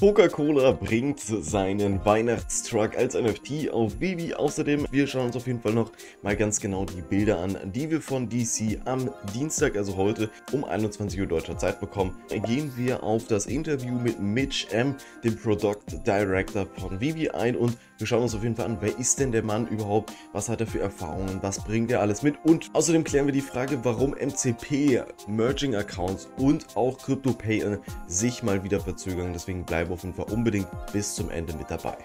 Coca-Cola bringt seinen Weihnachtstruck als NFT auf Baby. Außerdem, wir schauen uns auf jeden Fall noch mal ganz genau die Bilder an, die wir von DC am Dienstag, also heute um 21 Uhr deutscher Zeit bekommen. Gehen wir auf das Interview mit Mitch M., dem Product Director von Baby ein und wir schauen uns auf jeden Fall an, wer ist denn der Mann überhaupt, was hat er für Erfahrungen, was bringt er alles mit und außerdem klären wir die Frage, warum MCP, Merging Accounts und auch Crypto Pay sich mal wieder verzögern. Deswegen bleiben Werwolf war unbedingt bis zum Ende mit dabei.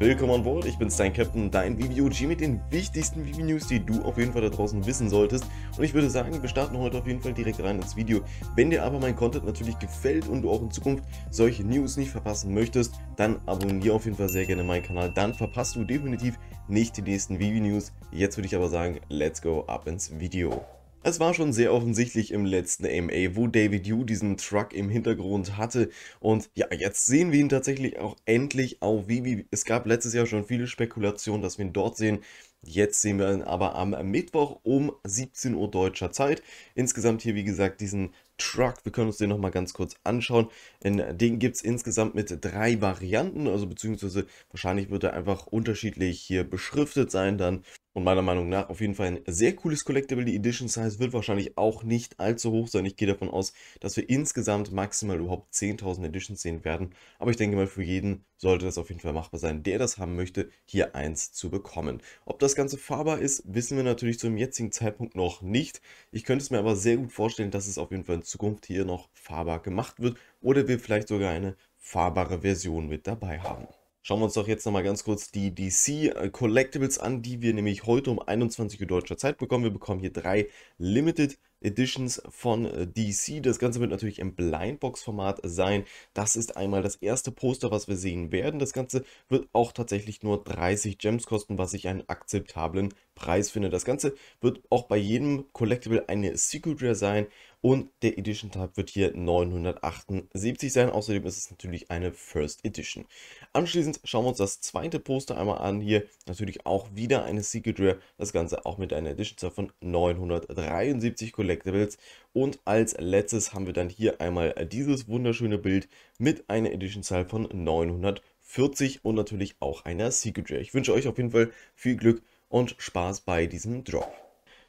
Willkommen an Bord, ich bin Stein Captain, dein VBOG mit den wichtigsten VB-News, die du auf jeden Fall da draußen wissen solltest. Und ich würde sagen, wir starten heute auf jeden Fall direkt rein ins Video. Wenn dir aber mein Content natürlich gefällt und du auch in Zukunft solche News nicht verpassen möchtest, dann abonniere auf jeden Fall sehr gerne meinen Kanal, dann verpasst du definitiv nicht die nächsten VB-News. Jetzt würde ich aber sagen, let's go ab ins Video. Es war schon sehr offensichtlich im letzten MA, wo David Yu diesen Truck im Hintergrund hatte. Und ja, jetzt sehen wir ihn tatsächlich auch endlich auf Vivi. Es gab letztes Jahr schon viele Spekulationen, dass wir ihn dort sehen. Jetzt sehen wir ihn aber am Mittwoch um 17 Uhr deutscher Zeit. Insgesamt hier, wie gesagt, diesen Truck. Wir können uns den nochmal ganz kurz anschauen. den gibt es insgesamt mit drei Varianten, also beziehungsweise wahrscheinlich wird er einfach unterschiedlich hier beschriftet sein dann. Und meiner Meinung nach auf jeden Fall ein sehr cooles Collectible. Die Edition Size wird wahrscheinlich auch nicht allzu hoch sein. Ich gehe davon aus, dass wir insgesamt maximal überhaupt 10.000 Editions sehen werden. Aber ich denke mal, für jeden sollte das auf jeden Fall machbar sein, der das haben möchte, hier eins zu bekommen. Ob das Ganze fahrbar ist, wissen wir natürlich zum jetzigen Zeitpunkt noch nicht. Ich könnte es mir aber sehr gut vorstellen, dass es auf jeden Fall Zukunft hier noch fahrbar gemacht wird oder wir vielleicht sogar eine fahrbare Version mit dabei haben. Schauen wir uns doch jetzt nochmal ganz kurz die DC äh, Collectibles an, die wir nämlich heute um 21 Uhr deutscher Zeit bekommen. Wir bekommen hier drei Limited Editions von äh, DC. Das Ganze wird natürlich im Blindbox-Format sein. Das ist einmal das erste Poster, was wir sehen werden. Das Ganze wird auch tatsächlich nur 30 Gems kosten, was ich einen akzeptablen Preis finde. Das Ganze wird auch bei jedem Collectible eine Secret Rare sein und der Edition Tab wird hier 978 sein. Außerdem ist es natürlich eine First Edition. Anschließend schauen wir uns das zweite Poster einmal an. Hier natürlich auch wieder eine Secret Rare. Das Ganze auch mit einer Edition Zahl von 973 Collectibles. Und als letztes haben wir dann hier einmal dieses wunderschöne Bild mit einer Edition Zahl von 940 und natürlich auch einer Secret Rare. Ich wünsche euch auf jeden Fall viel Glück und Spaß bei diesem Drop.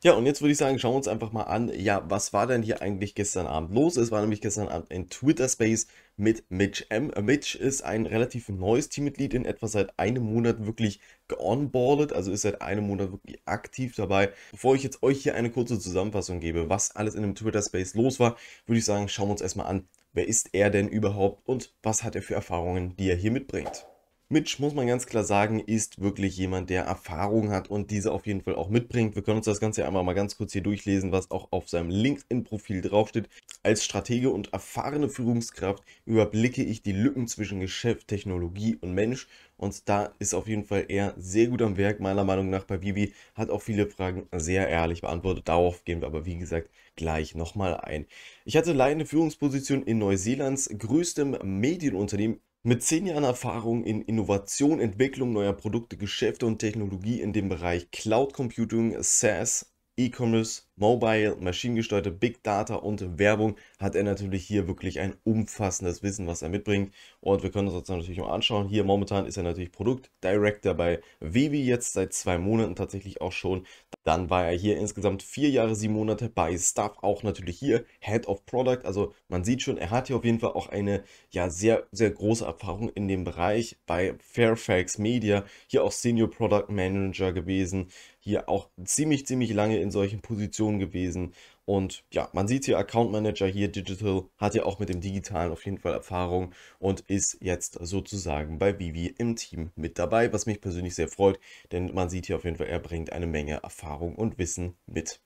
Ja, und jetzt würde ich sagen, schauen wir uns einfach mal an, ja, was war denn hier eigentlich gestern Abend los? Es war nämlich gestern Abend in Twitter-Space mit Mitch M. Mitch ist ein relativ neues Teammitglied, in etwa seit einem Monat wirklich geonboardet, also ist seit einem Monat wirklich aktiv dabei. Bevor ich jetzt euch hier eine kurze Zusammenfassung gebe, was alles in dem Twitter-Space los war, würde ich sagen, schauen wir uns erstmal an, wer ist er denn überhaupt und was hat er für Erfahrungen, die er hier mitbringt. Mitch, muss man ganz klar sagen, ist wirklich jemand, der Erfahrung hat und diese auf jeden Fall auch mitbringt. Wir können uns das Ganze einmal mal ganz kurz hier durchlesen, was auch auf seinem LinkedIn-Profil draufsteht. Als Stratege und erfahrene Führungskraft überblicke ich die Lücken zwischen Geschäft, Technologie und Mensch. Und da ist auf jeden Fall er sehr gut am Werk, meiner Meinung nach, bei Vivi. Hat auch viele Fragen sehr ehrlich beantwortet. Darauf gehen wir aber, wie gesagt, gleich nochmal ein. Ich hatte leitende Führungsposition in Neuseelands größtem Medienunternehmen mit zehn Jahren Erfahrung in Innovation, Entwicklung neuer Produkte, Geschäfte und Technologie in dem Bereich Cloud Computing, SaaS, E-Commerce, Mobile, maschinengesteuerte Big Data und Werbung hat er natürlich hier wirklich ein umfassendes Wissen, was er mitbringt. Und wir können uns das natürlich mal anschauen. Hier momentan ist er natürlich Produktdirector bei Webi, jetzt seit zwei Monaten tatsächlich auch schon. Dann war er hier insgesamt vier Jahre, sieben Monate bei Stuff, auch natürlich hier Head of Product. Also man sieht schon, er hat hier auf jeden Fall auch eine ja, sehr, sehr große Erfahrung in dem Bereich bei Fairfax Media. Hier auch Senior Product Manager gewesen. Hier auch ziemlich, ziemlich lange in solchen Positionen Aktion gewesen. Und ja, man sieht hier Account Manager hier, Digital, hat ja auch mit dem Digitalen auf jeden Fall Erfahrung und ist jetzt sozusagen bei Vivi im Team mit dabei, was mich persönlich sehr freut, denn man sieht hier auf jeden Fall, er bringt eine Menge Erfahrung und Wissen mit.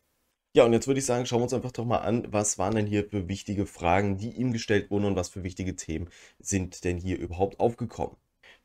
Ja, und jetzt würde ich sagen, schauen wir uns einfach doch mal an, was waren denn hier für wichtige Fragen, die ihm gestellt wurden und was für wichtige Themen sind denn hier überhaupt aufgekommen.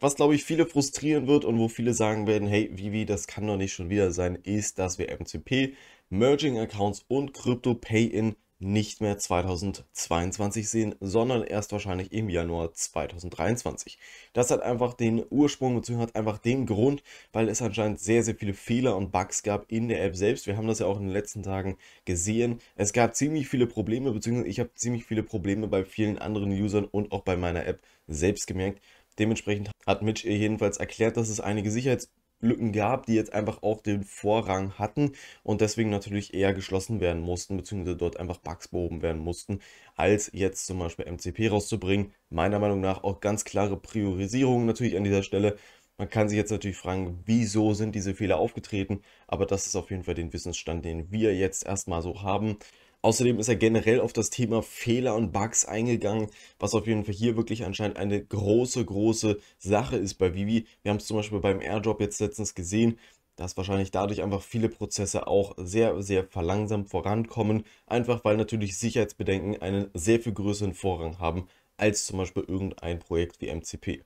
Was, glaube ich, viele frustrieren wird und wo viele sagen werden, hey, Vivi, das kann doch nicht schon wieder sein, ist dass wir MCP Merging Accounts und Crypto Pay-In nicht mehr 2022 sehen, sondern erst wahrscheinlich im Januar 2023. Das hat einfach den Ursprung bzw. hat einfach den Grund, weil es anscheinend sehr, sehr viele Fehler und Bugs gab in der App selbst. Wir haben das ja auch in den letzten Tagen gesehen. Es gab ziemlich viele Probleme bzw. ich habe ziemlich viele Probleme bei vielen anderen Usern und auch bei meiner App selbst gemerkt. Dementsprechend hat Mitch jedenfalls erklärt, dass es einige Sicherheits Lücken gab, die jetzt einfach auch den Vorrang hatten und deswegen natürlich eher geschlossen werden mussten, beziehungsweise dort einfach Bugs behoben werden mussten, als jetzt zum Beispiel MCP rauszubringen. Meiner Meinung nach auch ganz klare Priorisierung natürlich an dieser Stelle. Man kann sich jetzt natürlich fragen, wieso sind diese Fehler aufgetreten, aber das ist auf jeden Fall den Wissensstand, den wir jetzt erstmal so haben. Außerdem ist er generell auf das Thema Fehler und Bugs eingegangen, was auf jeden Fall hier wirklich anscheinend eine große, große Sache ist bei Vivi. Wir haben es zum Beispiel beim Airdrop jetzt letztens gesehen, dass wahrscheinlich dadurch einfach viele Prozesse auch sehr, sehr verlangsamt vorankommen, einfach weil natürlich Sicherheitsbedenken einen sehr viel größeren Vorrang haben als zum Beispiel irgendein Projekt wie MCP.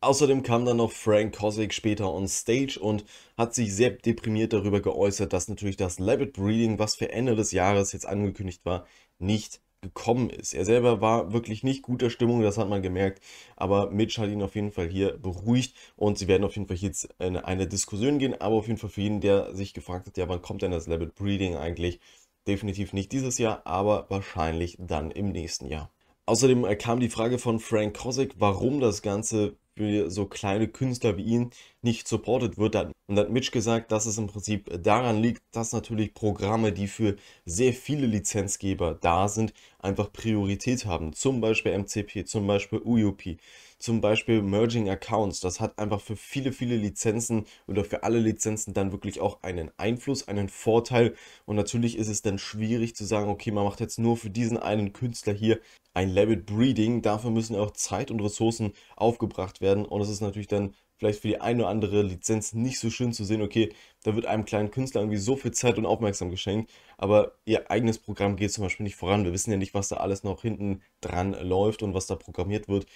Außerdem kam dann noch Frank Kosick später on Stage und hat sich sehr deprimiert darüber geäußert, dass natürlich das Labbit Breeding, was für Ende des Jahres jetzt angekündigt war, nicht gekommen ist. Er selber war wirklich nicht guter Stimmung, das hat man gemerkt, aber Mitch hat ihn auf jeden Fall hier beruhigt und sie werden auf jeden Fall jetzt in eine Diskussion gehen, aber auf jeden Fall für jeden, der sich gefragt hat, ja wann kommt denn das Labbit Breeding eigentlich, definitiv nicht dieses Jahr, aber wahrscheinlich dann im nächsten Jahr. Außerdem äh, kam die Frage von Frank Kosick, warum das Ganze Beispiel so kleine Künstler wie ihn, nicht supportet wird. Und dann hat Mitch gesagt, dass es im Prinzip daran liegt, dass natürlich Programme, die für sehr viele Lizenzgeber da sind, einfach Priorität haben. Zum Beispiel MCP, zum Beispiel UUP, zum Beispiel Merging Accounts. Das hat einfach für viele, viele Lizenzen oder für alle Lizenzen dann wirklich auch einen Einfluss, einen Vorteil. Und natürlich ist es dann schwierig zu sagen, okay, man macht jetzt nur für diesen einen Künstler hier ein Labeled Breeding. Dafür müssen auch Zeit und Ressourcen aufgebracht werden. Und es ist natürlich dann vielleicht für die eine oder andere Lizenz nicht so schön zu sehen, okay, da wird einem kleinen Künstler irgendwie so viel Zeit und Aufmerksamkeit geschenkt, aber ihr eigenes Programm geht zum Beispiel nicht voran. Wir wissen ja nicht, was da alles noch hinten dran läuft und was da programmiert wird.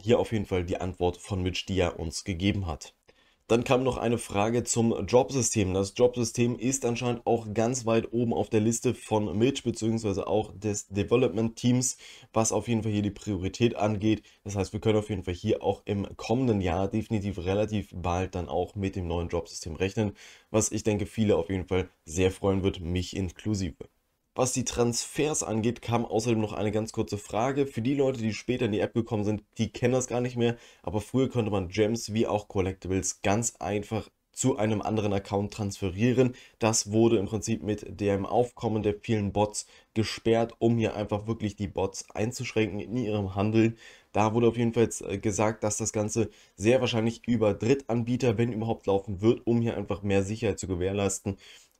Hier auf jeden Fall die Antwort von Mitch, die er uns gegeben hat. Dann kam noch eine Frage zum Jobsystem. Das Jobsystem ist anscheinend auch ganz weit oben auf der Liste von Mitch bzw. auch des Development Teams, was auf jeden Fall hier die Priorität angeht. Das heißt, wir können auf jeden Fall hier auch im kommenden Jahr definitiv relativ bald dann auch mit dem neuen Jobsystem rechnen, was ich denke viele auf jeden Fall sehr freuen wird, mich inklusive. Was die Transfers angeht, kam außerdem noch eine ganz kurze Frage. Für die Leute, die später in die App gekommen sind, die kennen das gar nicht mehr. Aber früher konnte man Gems wie auch Collectibles ganz einfach zu einem anderen Account transferieren. Das wurde im Prinzip mit dem Aufkommen der vielen Bots gesperrt, um hier einfach wirklich die Bots einzuschränken in ihrem Handeln. Da wurde auf jeden Fall jetzt äh, gesagt, dass das Ganze sehr wahrscheinlich über Drittanbieter, wenn überhaupt, laufen wird, um hier einfach mehr Sicherheit zu gewährleisten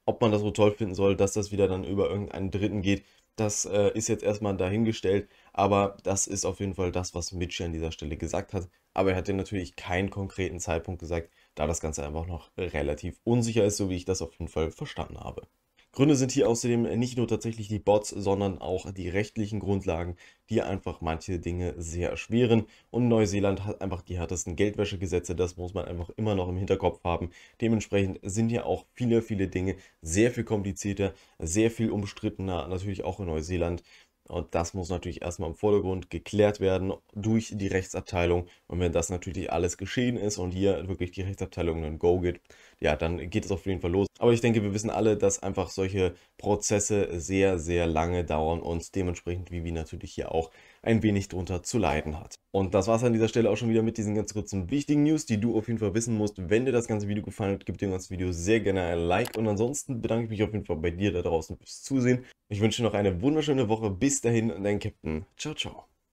ob man das so toll finden soll, dass das wieder dann über irgendeinen Dritten geht, das äh, ist jetzt erstmal dahingestellt. Aber das ist auf jeden Fall das, was Mitchell an dieser Stelle gesagt hat. Aber er hat ja natürlich keinen konkreten Zeitpunkt gesagt, da das Ganze einfach noch relativ unsicher ist, so wie ich das auf jeden Fall verstanden habe. Gründe sind hier außerdem nicht nur tatsächlich die Bots, sondern auch die rechtlichen Grundlagen, die einfach manche Dinge sehr erschweren. Und Neuseeland hat einfach die härtesten Geldwäschegesetze, das muss man einfach immer noch im Hinterkopf haben. Dementsprechend sind ja auch viele, viele Dinge sehr viel komplizierter, sehr viel umstrittener, natürlich auch in Neuseeland. Und das muss natürlich erstmal im Vordergrund geklärt werden durch die Rechtsabteilung. Und wenn das natürlich alles geschehen ist und hier wirklich die Rechtsabteilung einen Go gibt, ja, dann geht es auf jeden Fall los. Aber ich denke, wir wissen alle, dass einfach solche Prozesse sehr, sehr lange dauern und dementsprechend Vivi natürlich hier auch ein wenig drunter zu leiden hat. Und das war es an dieser Stelle auch schon wieder mit diesen ganz kurzen wichtigen News, die du auf jeden Fall wissen musst. Wenn dir das ganze Video gefallen hat, gib dem ganzen Video sehr gerne ein Like und ansonsten bedanke ich mich auf jeden Fall bei dir da draußen fürs Zusehen. Ich wünsche dir noch eine wunderschöne Woche. Bis dahin, dein Captain. Ciao, ciao.